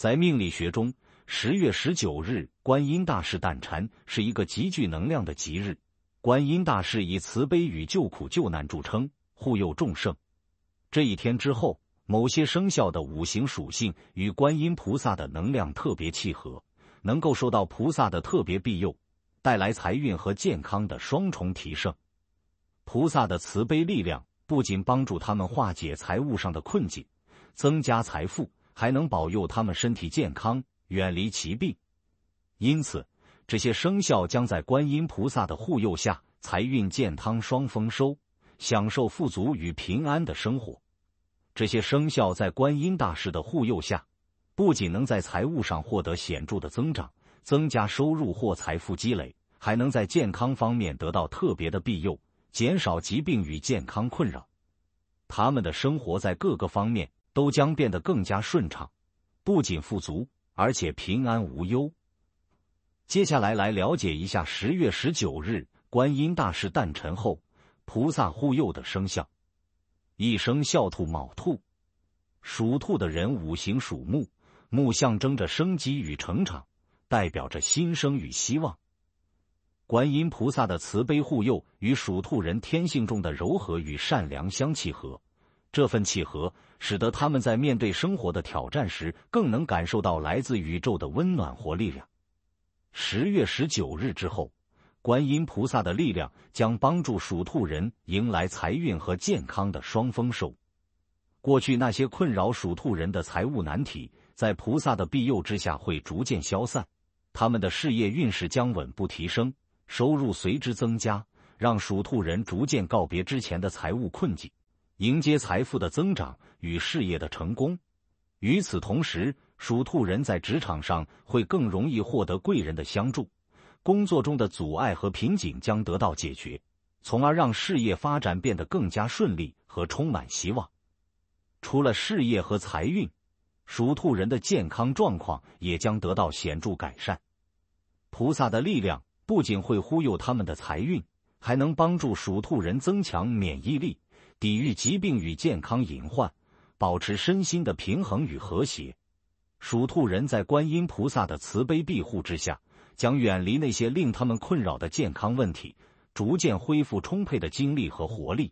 在命理学中，十月十九日观音大士诞辰是一个极具能量的吉日。观音大士以慈悲与救苦救难著称，护佑众生。这一天之后，某些生肖的五行属性与观音菩萨的能量特别契合，能够受到菩萨的特别庇佑，带来财运和健康的双重提升。菩萨的慈悲力量不仅帮助他们化解财务上的困境，增加财富。还能保佑他们身体健康，远离疾病。因此，这些生肖将在观音菩萨的护佑下，财运健康双丰收，享受富足与平安的生活。这些生肖在观音大师的护佑下，不仅能在财务上获得显著的增长，增加收入或财富积累，还能在健康方面得到特别的庇佑，减少疾病与健康困扰。他们的生活在各个方面。都将变得更加顺畅，不仅富足，而且平安无忧。接下来来了解一下十月十九日观音大士诞辰后菩萨护佑的生肖。一生肖兔，卯兔，属兔的人五行属木，木象征着生机与成长，代表着新生与希望。观音菩萨的慈悲护佑与属兔人天性中的柔和与善良相契合。这份契合，使得他们在面对生活的挑战时，更能感受到来自宇宙的温暖和力量。十月十九日之后，观音菩萨的力量将帮助属兔人迎来财运和健康的双丰收。过去那些困扰属兔人的财务难题，在菩萨的庇佑之下会逐渐消散，他们的事业运势将稳步提升，收入随之增加，让属兔人逐渐告别之前的财务困境。迎接财富的增长与事业的成功。与此同时，属兔人在职场上会更容易获得贵人的相助，工作中的阻碍和瓶颈将得到解决，从而让事业发展变得更加顺利和充满希望。除了事业和财运，属兔人的健康状况也将得到显著改善。菩萨的力量不仅会忽悠他们的财运，还能帮助属兔人增强免疫力。抵御疾病与健康隐患，保持身心的平衡与和谐。属兔人在观音菩萨的慈悲庇护之下，将远离那些令他们困扰的健康问题，逐渐恢复充沛的精力和活力。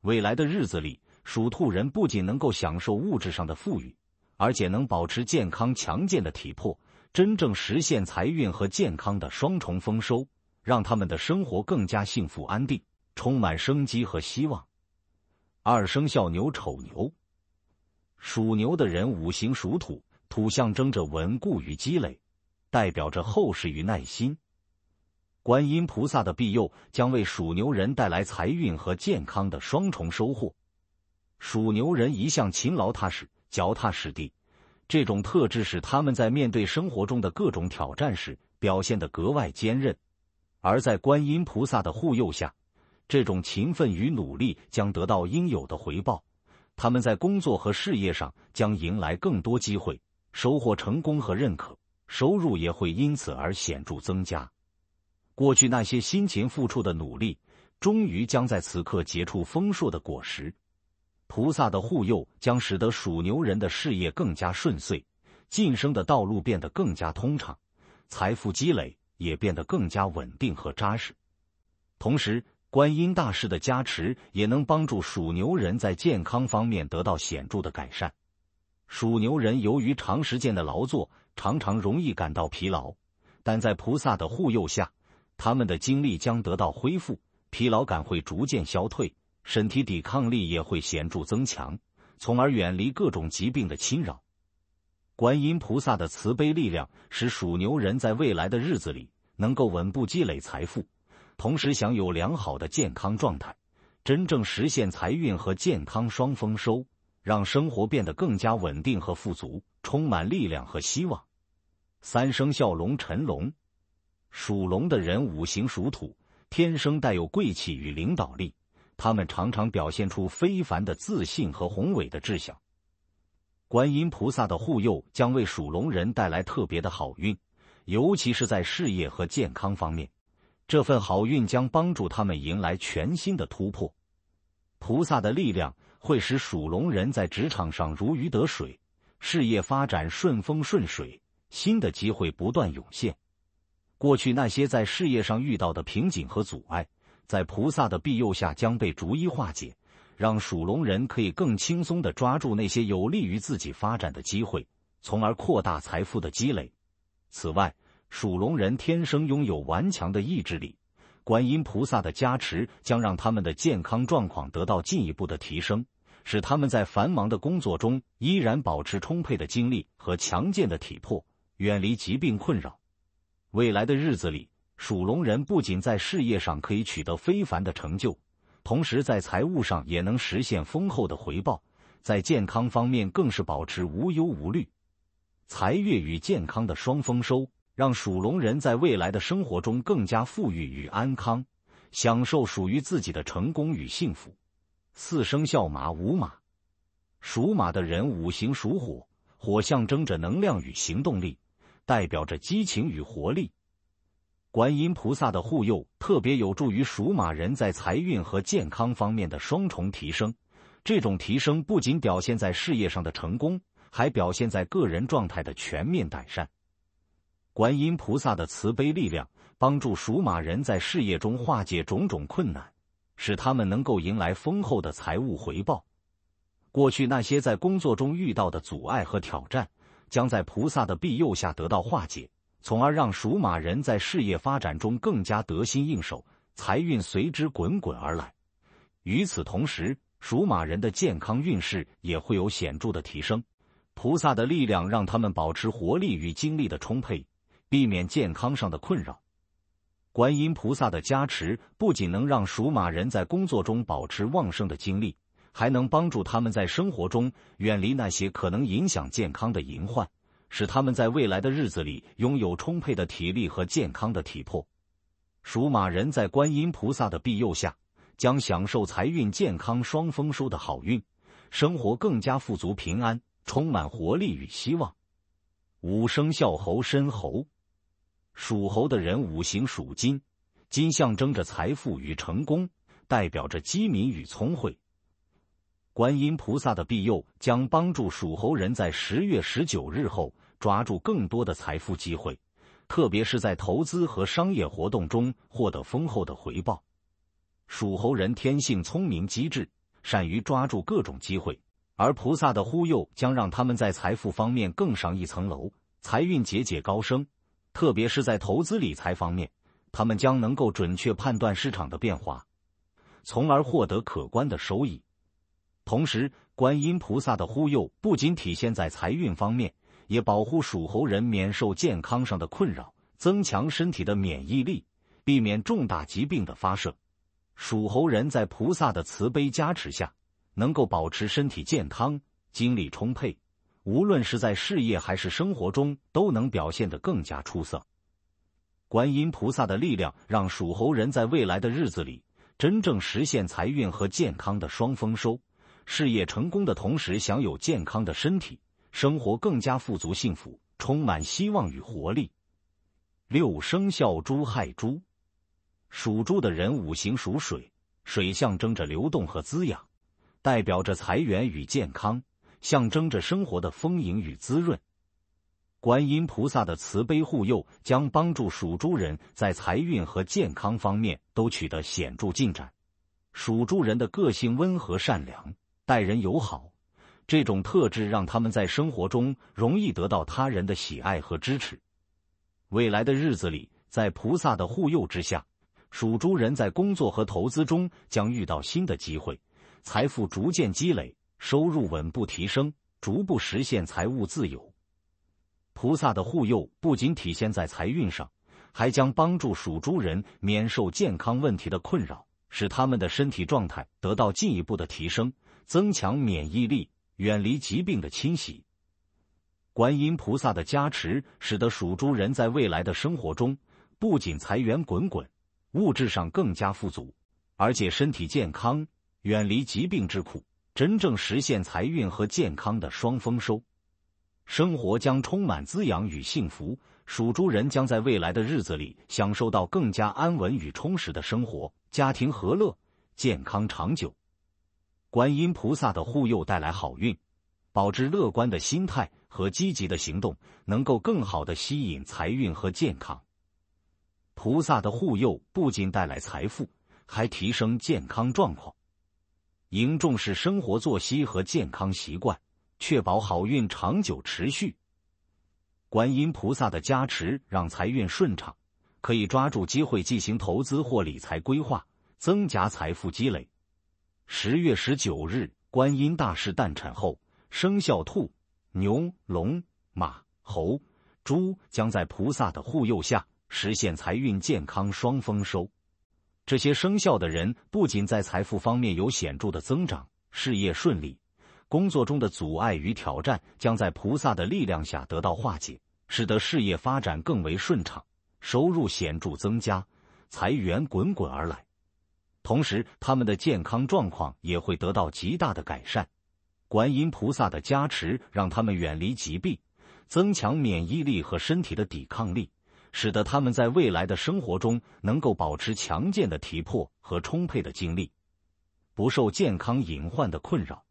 未来的日子里，属兔人不仅能够享受物质上的富裕，而且能保持健康强健的体魄，真正实现财运和健康的双重丰收，让他们的生活更加幸福安定，充满生机和希望。二生肖牛，丑牛，属牛的人五行属土，土象征着稳固与积累，代表着厚实与耐心。观音菩萨的庇佑将为属牛人带来财运和健康的双重收获。属牛人一向勤劳踏实，脚踏实地，这种特质使他们在面对生活中的各种挑战时表现的格外坚韧，而在观音菩萨的护佑下。这种勤奋与努力将得到应有的回报，他们在工作和事业上将迎来更多机会，收获成功和认可，收入也会因此而显著增加。过去那些辛勤付出的努力，终于将在此刻结出丰硕的果实。菩萨的护佑将使得属牛人的事业更加顺遂，晋升的道路变得更加通畅，财富积累也变得更加稳定和扎实。同时，观音大士的加持也能帮助属牛人在健康方面得到显著的改善。属牛人由于长时间的劳作，常常容易感到疲劳，但在菩萨的护佑下，他们的精力将得到恢复，疲劳感会逐渐消退，身体抵抗力也会显著增强，从而远离各种疾病的侵扰。观音菩萨的慈悲力量使属牛人在未来的日子里能够稳步积累财富。同时享有良好的健康状态，真正实现财运和健康双丰收，让生活变得更加稳定和富足，充满力量和希望。三生肖龙辰龙，属龙的人五行属土，天生带有贵气与领导力，他们常常表现出非凡的自信和宏伟的志向。观音菩萨的护佑将为属龙人带来特别的好运，尤其是在事业和健康方面。这份好运将帮助他们迎来全新的突破。菩萨的力量会使属龙人在职场上如鱼得水，事业发展顺风顺水，新的机会不断涌现。过去那些在事业上遇到的瓶颈和阻碍，在菩萨的庇佑下将被逐一化解，让属龙人可以更轻松的抓住那些有利于自己发展的机会，从而扩大财富的积累。此外，属龙人天生拥有顽强的意志力，观音菩萨的加持将让他们的健康状况得到进一步的提升，使他们在繁忙的工作中依然保持充沛的精力和强健的体魄，远离疾病困扰。未来的日子里，属龙人不仅在事业上可以取得非凡的成就，同时在财务上也能实现丰厚的回报，在健康方面更是保持无忧无虑，财运与健康的双丰收。让属龙人在未来的生活中更加富裕与安康，享受属于自己的成功与幸福。四生肖马，五马，属马的人五行属火，火象征着能量与行动力，代表着激情与活力。观音菩萨的护佑特别有助于属马人在财运和健康方面的双重提升。这种提升不仅表现在事业上的成功，还表现在个人状态的全面改善。观音菩萨的慈悲力量帮助属马人在事业中化解种种困难，使他们能够迎来丰厚的财务回报。过去那些在工作中遇到的阻碍和挑战，将在菩萨的庇佑下得到化解，从而让属马人在事业发展中更加得心应手，财运随之滚滚而来。与此同时，属马人的健康运势也会有显著的提升。菩萨的力量让他们保持活力与精力的充沛。避免健康上的困扰，观音菩萨的加持不仅能让属马人在工作中保持旺盛的精力，还能帮助他们在生活中远离那些可能影响健康的隐患，使他们在未来的日子里拥有充沛的体力和健康的体魄。属马人在观音菩萨的庇佑下，将享受财运、健康双丰收的好运，生活更加富足、平安，充满活力与希望。五生肖猴申猴。属猴的人五行属金，金象征着财富与成功，代表着机敏与聪慧。观音菩萨的庇佑将帮助属猴人在十月十九日后抓住更多的财富机会，特别是在投资和商业活动中获得丰厚的回报。属猴人天性聪明机智，善于抓住各种机会，而菩萨的护佑将让他们在财富方面更上一层楼，财运节节高升。特别是在投资理财方面，他们将能够准确判断市场的变化，从而获得可观的收益。同时，观音菩萨的护佑不仅体现在财运方面，也保护属猴人免受健康上的困扰，增强身体的免疫力，避免重大疾病的发生。属猴人在菩萨的慈悲加持下，能够保持身体健康，精力充沛。无论是在事业还是生活中，都能表现得更加出色。观音菩萨的力量让属猴人在未来的日子里真正实现财运和健康的双丰收，事业成功的同时享有健康的身体，生活更加富足幸福，充满希望与活力。六生肖猪亥猪，属猪的人五行属水，水象征着流动和滋养，代表着财源与健康。象征着生活的丰盈与滋润，观音菩萨的慈悲护佑将帮助属猪人在财运和健康方面都取得显著进展。属猪人的个性温和善良，待人友好，这种特质让他们在生活中容易得到他人的喜爱和支持。未来的日子里，在菩萨的护佑之下，属猪人在工作和投资中将遇到新的机会，财富逐渐积累。收入稳步提升，逐步实现财务自由。菩萨的护佑不仅体现在财运上，还将帮助属猪人免受健康问题的困扰，使他们的身体状态得到进一步的提升，增强免疫力，远离疾病的侵袭。观音菩萨的加持，使得属猪人在未来的生活中不仅财源滚滚，物质上更加富足，而且身体健康，远离疾病之苦。真正实现财运和健康的双丰收，生活将充满滋养与幸福。属猪人将在未来的日子里享受到更加安稳与充实的生活，家庭和乐，健康长久。观音菩萨的护佑带来好运，保持乐观的心态和积极的行动，能够更好的吸引财运和健康。菩萨的护佑不仅带来财富，还提升健康状况。应重视生活作息和健康习惯，确保好运长久持续。观音菩萨的加持让财运顺畅，可以抓住机会进行投资或理财规划，增加财富积累。十月十九日，观音大士诞辰后，生肖兔、牛、龙、马、猴、猪将在菩萨的护佑下实现财运健康双丰收。这些生肖的人不仅在财富方面有显著的增长，事业顺利，工作中的阻碍与挑战将在菩萨的力量下得到化解，使得事业发展更为顺畅，收入显著增加，财源滚滚而来。同时，他们的健康状况也会得到极大的改善。观音菩萨的加持让他们远离疾病，增强免疫力和身体的抵抗力。使得他们在未来的生活中能够保持强健的体魄和充沛的精力，不受健康隐患的困扰。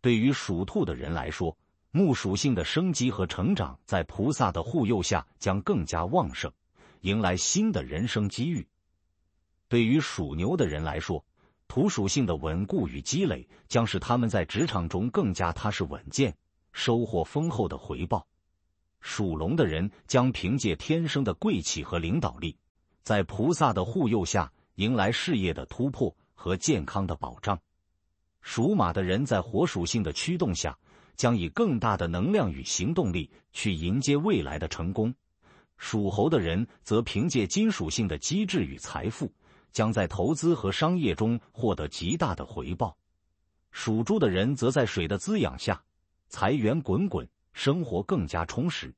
对于属兔的人来说，木属性的生机和成长，在菩萨的护佑下将更加旺盛，迎来新的人生机遇。对于属牛的人来说，土属性的稳固与积累，将使他们在职场中更加踏实稳健，收获丰厚的回报。属龙的人将凭借天生的贵气和领导力，在菩萨的护佑下迎来事业的突破和健康的保障。属马的人在火属性的驱动下，将以更大的能量与行动力去迎接未来的成功。属猴的人则凭借金属性的机智与财富，将在投资和商业中获得极大的回报。属猪的人则在水的滋养下，财源滚滚。生活更加充实。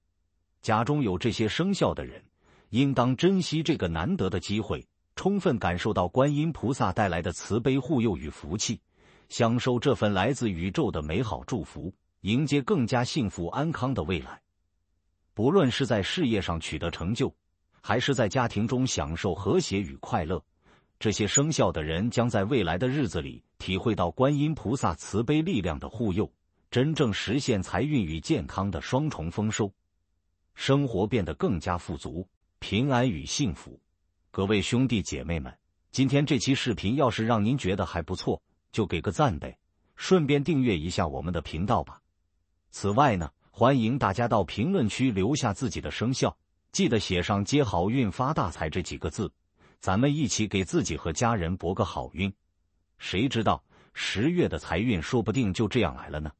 家中有这些生肖的人，应当珍惜这个难得的机会，充分感受到观音菩萨带来的慈悲护佑与福气，享受这份来自宇宙的美好祝福，迎接更加幸福安康的未来。不论是在事业上取得成就，还是在家庭中享受和谐与快乐，这些生肖的人将在未来的日子里体会到观音菩萨慈悲力量的护佑。真正实现财运与健康的双重丰收，生活变得更加富足、平安与幸福。各位兄弟姐妹们，今天这期视频要是让您觉得还不错，就给个赞呗，顺便订阅一下我们的频道吧。此外呢，欢迎大家到评论区留下自己的生肖，记得写上“接好运、发大财”这几个字，咱们一起给自己和家人博个好运。谁知道十月的财运说不定就这样来了呢？